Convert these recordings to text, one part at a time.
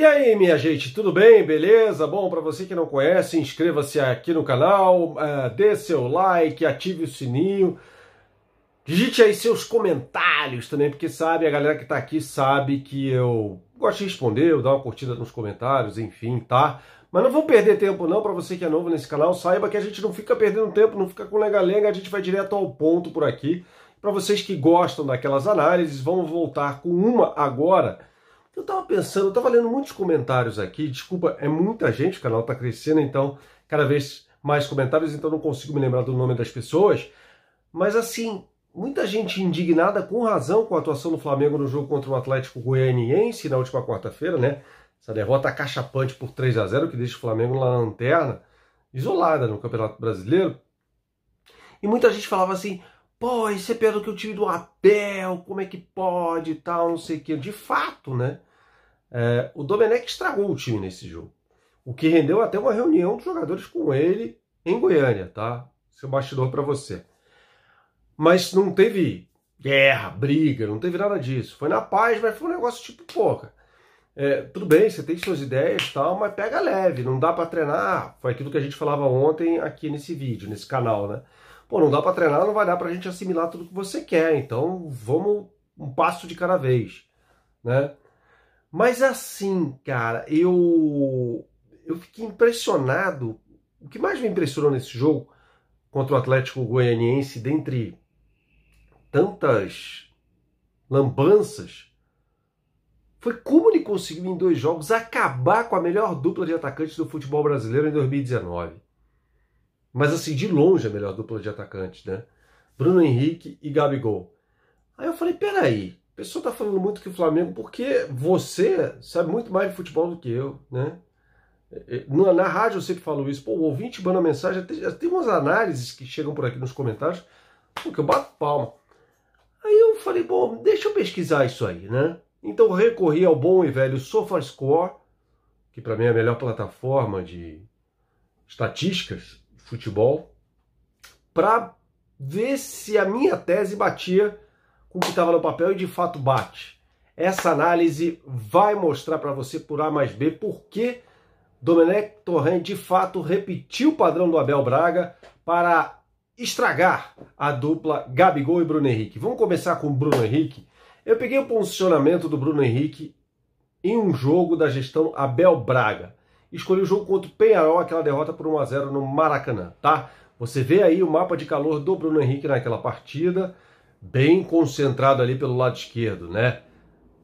E aí, minha gente, tudo bem? Beleza? Bom, para você que não conhece, inscreva-se aqui no canal, uh, dê seu like, ative o sininho, digite aí seus comentários também, porque sabe, a galera que está aqui sabe que eu gosto de responder, eu dou uma curtida nos comentários, enfim, tá? Mas não vou perder tempo não, para você que é novo nesse canal, saiba que a gente não fica perdendo tempo, não fica com lenga-lenga, a gente vai direto ao ponto por aqui. Para vocês que gostam daquelas análises, vamos voltar com uma agora eu estava pensando, eu estava lendo muitos comentários aqui, desculpa, é muita gente, o canal está crescendo, então cada vez mais comentários, então não consigo me lembrar do nome das pessoas, mas assim, muita gente indignada com razão com a atuação do Flamengo no jogo contra o Atlético Goianiense na última quarta-feira, né? Essa derrota cachapante por 3 a 0 que deixa o Flamengo na lanterna, isolada no Campeonato Brasileiro. E muita gente falava assim: pô, isso é pelo que o time do Abel, como é que pode e tal, não sei o quê. De fato, né? É, o Domenech estragou o time nesse jogo, o que rendeu até uma reunião dos jogadores com ele em Goiânia, tá? Seu é bastidor para você. Mas não teve guerra, briga, não teve nada disso. Foi na paz, mas foi um negócio tipo, porra. é, tudo bem, você tem suas ideias tal, mas pega leve, não dá para treinar. Foi aquilo que a gente falava ontem aqui nesse vídeo, nesse canal, né? Pô, não dá para treinar, não vai dar pra gente assimilar tudo que você quer, então vamos um passo de cada vez, né? Mas assim, cara, eu eu fiquei impressionado. O que mais me impressionou nesse jogo contra o Atlético Goianiense, dentre tantas lambanças, foi como ele conseguiu em dois jogos acabar com a melhor dupla de atacantes do futebol brasileiro em 2019. Mas assim, de longe a melhor dupla de atacantes, né? Bruno Henrique e Gabigol. Aí eu falei, peraí, Pessoa está falando muito que o Flamengo, porque você sabe muito mais de futebol do que eu, né? É, é, na rádio eu sempre falo isso, Pô, o ouvinte manda mensagem, já tem umas análises que chegam por aqui nos comentários, porque eu bato palma. Aí eu falei, bom, deixa eu pesquisar isso aí, né? Então recorri ao bom e velho SofaScore, que para mim é a melhor plataforma de estatísticas de futebol, para ver se a minha tese batia o que estava no papel e de fato bate. Essa análise vai mostrar para você por A mais B por que Domenech Torrent de fato repetiu o padrão do Abel Braga para estragar a dupla Gabigol e Bruno Henrique. Vamos começar com o Bruno Henrique. Eu peguei o posicionamento do Bruno Henrique em um jogo da gestão Abel Braga. Escolhi o jogo contra o Penharol, aquela derrota por 1 a 0 no Maracanã, tá? Você vê aí o mapa de calor do Bruno Henrique naquela partida bem concentrado ali pelo lado esquerdo, né?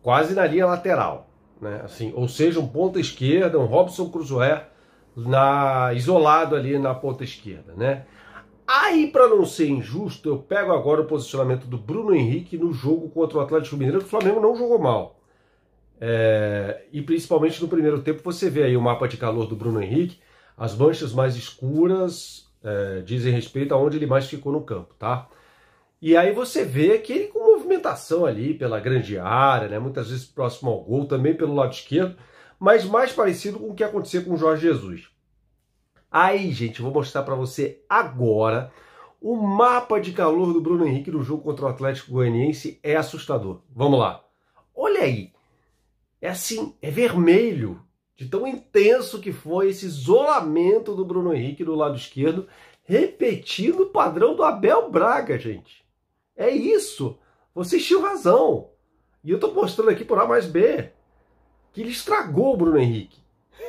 Quase na linha lateral, né? Assim, ou seja, um ponta esquerda, um Robson Cruzoé na isolado ali na ponta esquerda, né? Aí, para não ser injusto, eu pego agora o posicionamento do Bruno Henrique no jogo contra o Atlético Mineiro, que o Flamengo não jogou mal. É, e principalmente no primeiro tempo, você vê aí o mapa de calor do Bruno Henrique, as manchas mais escuras é, dizem respeito a onde ele mais ficou no campo, tá? E aí você vê que ele com movimentação ali pela grande área, né? muitas vezes próximo ao gol, também pelo lado esquerdo, mas mais parecido com o que aconteceu com o Jorge Jesus. Aí, gente, eu vou mostrar para você agora o mapa de calor do Bruno Henrique no jogo contra o Atlético Goianiense é assustador. Vamos lá. Olha aí. É assim, é vermelho, de tão intenso que foi esse isolamento do Bruno Henrique do lado esquerdo, repetindo o padrão do Abel Braga, gente. É isso. Vocês tinham razão. E eu estou mostrando aqui por A mais B que ele estragou o Bruno Henrique.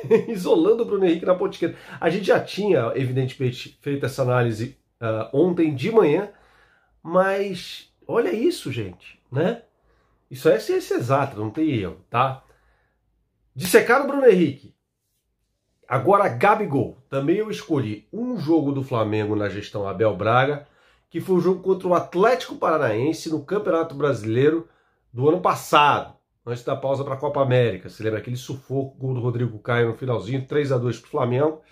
Isolando o Bruno Henrique na ponta esquerda. A gente já tinha, evidentemente, feito essa análise uh, ontem de manhã, mas olha isso, gente, né? Isso é ciência exata, não tem erro, tá? Dissecaram o Bruno Henrique. Agora, Gabigol. Também eu escolhi um jogo do Flamengo na gestão Abel Braga que foi o jogo contra o Atlético Paranaense no Campeonato Brasileiro do ano passado, antes da pausa para a Copa América. Se lembra aquele sufoco, gol do Rodrigo Caio no finalzinho, 3 a 2 para o Flamengo.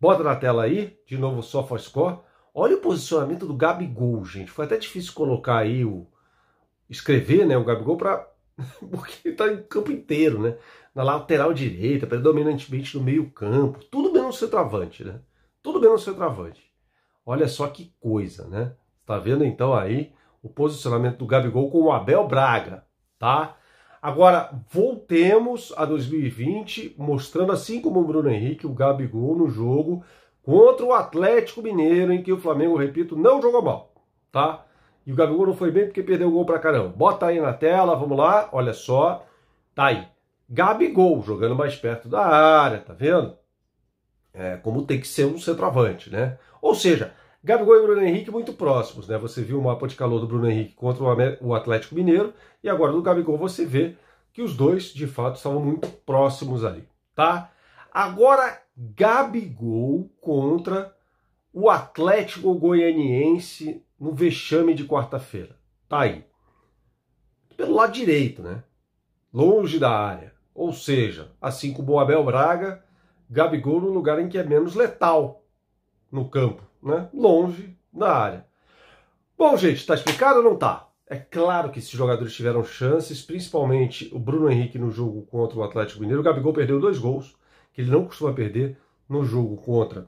Bota na tela aí, de novo o Sofa Score. Olha o posicionamento do Gabigol, gente. Foi até difícil colocar aí o. escrever, né? O Gabigol para. Porque ele tá em campo inteiro, né? Na lateral direita, predominantemente no meio-campo. Tudo menos centroavante, né? Tudo menos centroavante. Olha só que coisa, né? Está vendo então aí o posicionamento do Gabigol com o Abel Braga, tá? Agora, voltemos a 2020, mostrando assim como o Bruno Henrique, o Gabigol no jogo contra o Atlético Mineiro, em que o Flamengo, repito, não jogou mal, tá? E o Gabigol não foi bem porque perdeu o gol pra caramba. Bota aí na tela, vamos lá, olha só, tá aí. Gabigol jogando mais perto da área, tá vendo? é, como tem que ser um centroavante, né? Ou seja, Gabigol e Bruno Henrique muito próximos, né? Você viu o mapa de calor do Bruno Henrique contra o Atlético Mineiro e agora do Gabigol você vê que os dois de fato estavam muito próximos ali, tá? Agora Gabigol contra o Atlético Goianiense no vexame de quarta-feira. Tá aí. Pelo lado direito, né? Longe da área. Ou seja, assim como o Abel Braga, Gabigol no lugar em que é menos letal no campo, né? Longe na área. Bom, gente, está explicado ou não tá? É claro que esses jogadores tiveram chances, principalmente o Bruno Henrique no jogo contra o Atlético Mineiro. O Gabigol perdeu dois gols, que ele não costuma perder no jogo contra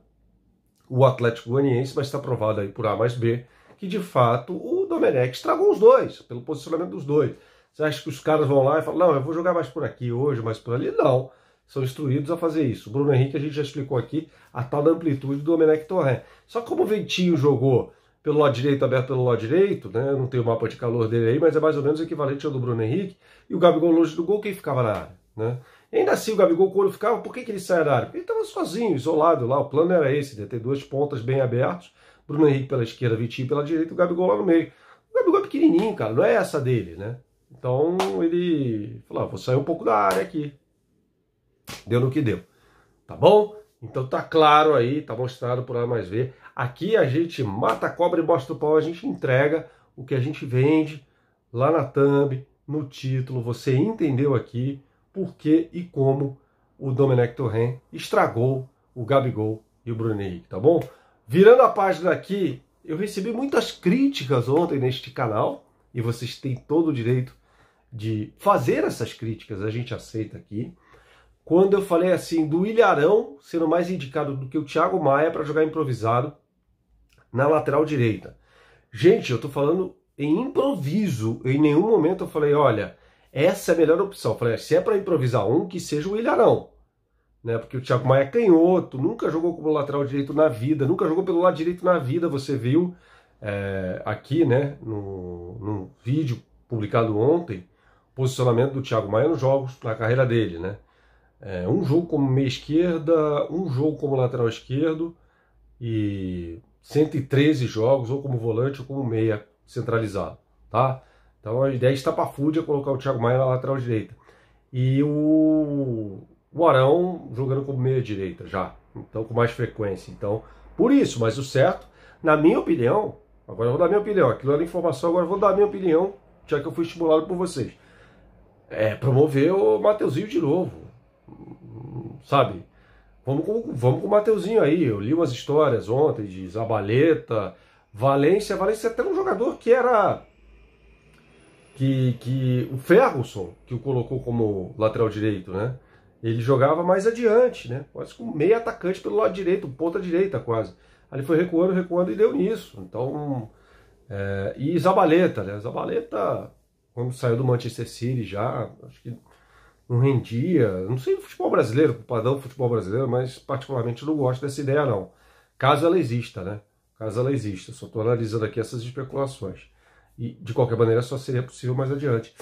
o Atlético Goianiense, mas está provado aí por A mais B que de fato o Domenech estragou os dois, pelo posicionamento dos dois. Você acha que os caras vão lá e falam: não, eu vou jogar mais por aqui hoje, mais por ali? Não são instruídos a fazer isso. Bruno Henrique, a gente já explicou aqui, a tal da amplitude do Domenech Torrent. Só que como o Ventinho jogou pelo lado direito, aberto pelo lado direito, né? não tem o mapa de calor dele aí, mas é mais ou menos equivalente ao do Bruno Henrique, e o Gabigol longe do gol, quem ficava na área, né? ainda assim, o Gabigol, quando ficava, por que, que ele saia da área? Porque ele estava sozinho, isolado lá, o plano era esse, de né, ter duas pontas bem abertas. Bruno Henrique pela esquerda, Vitinho pela direita, o Gabigol lá no meio. O Gabigol é pequenininho, cara, não é essa dele, né? Então ele falou, ah, vou sair um pouco da área aqui, deu no que deu, tá bom? Então tá claro aí, tá mostrado por A mais V. Aqui a gente mata a cobra e bosta o pau, a gente entrega o que a gente vende lá na thumb, no título. Você entendeu aqui por que e como o Domenech Torren estragou o Gabigol e o Bruninho, tá bom? Virando a página aqui, eu recebi muitas críticas ontem neste canal e vocês têm todo o direito de fazer essas críticas, a gente aceita aqui quando eu falei assim do Ilharão sendo mais indicado do que o Thiago Maia para jogar improvisado na lateral direita. Gente, eu estou falando em improviso. Em nenhum momento eu falei, olha, essa é a melhor opção. Eu falei, se é para improvisar um, que seja o Ilharão. Né? Porque o Thiago Maia é canhoto, nunca jogou como lateral direito na vida, nunca jogou pelo lado direito na vida, você viu é, aqui, né, no, no vídeo publicado ontem, posicionamento do Thiago Maia nos jogos, na carreira dele, né? É, um jogo como meia esquerda, um jogo como lateral esquerdo e 113 jogos, ou como volante, ou como meia centralizado, tá? Então a ideia está estapafúrdia é colocar o Thiago Maia na lateral direita. E o, o Arão jogando como meia direita já, então com mais frequência. Então, por isso, mas o certo, na minha opinião, agora eu vou dar minha opinião, aquilo era informação, agora eu vou dar minha opinião, já que eu fui estimulado por vocês. É promover o Mateuzinho de novo sabe? Vamos com, vamos com o Mateuzinho aí. Eu li umas histórias ontem de Zabaleta, Valência. Valência é até um jogador que era. Que, que o Ferguson, que o colocou como lateral direito, né? Ele jogava mais adiante, né? Quase com meio atacante pelo lado direito, ponta direita quase. Ali foi recuando, recuando e deu nisso. Então. É... e Zabaleta, né? Zabaleta, quando saiu do Manchester City já, acho que não rendia. Não sei o futebol brasileiro, o padrão do futebol brasileiro, mas particularmente não gosto dessa ideia, não. Caso ela exista, né? Caso ela exista. Só estou analisando aqui essas especulações. E, de qualquer maneira, só seria possível mais adiante.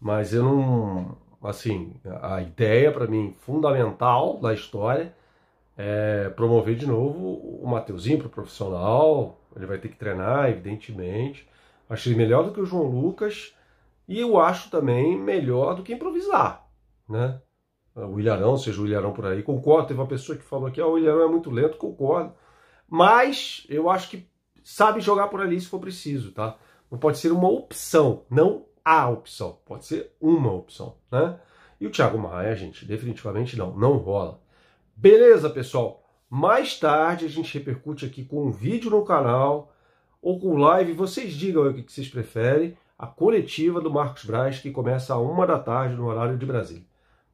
Mas eu não. Assim, a ideia para mim fundamental da história é promover de novo o Mateuzinho para o profissional. Ele vai ter que treinar, evidentemente. Achei melhor do que o João Lucas. E eu acho também melhor do que improvisar né? Ah, o Ilharão, seja o Ilharão por aí, concordo. Teve uma pessoa que falou que ah, o Ilharão é muito lento, concordo. Mas eu acho que sabe jogar por ali se for preciso, tá? Não pode ser uma opção, não a opção. Pode ser uma opção, né? E o Thiago Maia, gente, definitivamente não, não rola. Beleza, pessoal? Mais tarde a gente repercute aqui com um vídeo no canal ou com live. Vocês digam aí o que vocês preferem. A coletiva do Marcos Braz, que começa a uma da tarde no horário de Brasília.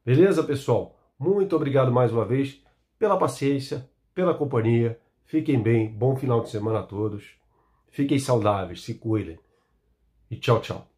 Beleza, pessoal? Muito obrigado mais uma vez pela paciência, pela companhia. Fiquem bem, bom final de semana a todos. Fiquem saudáveis, se cuidem. E tchau, tchau.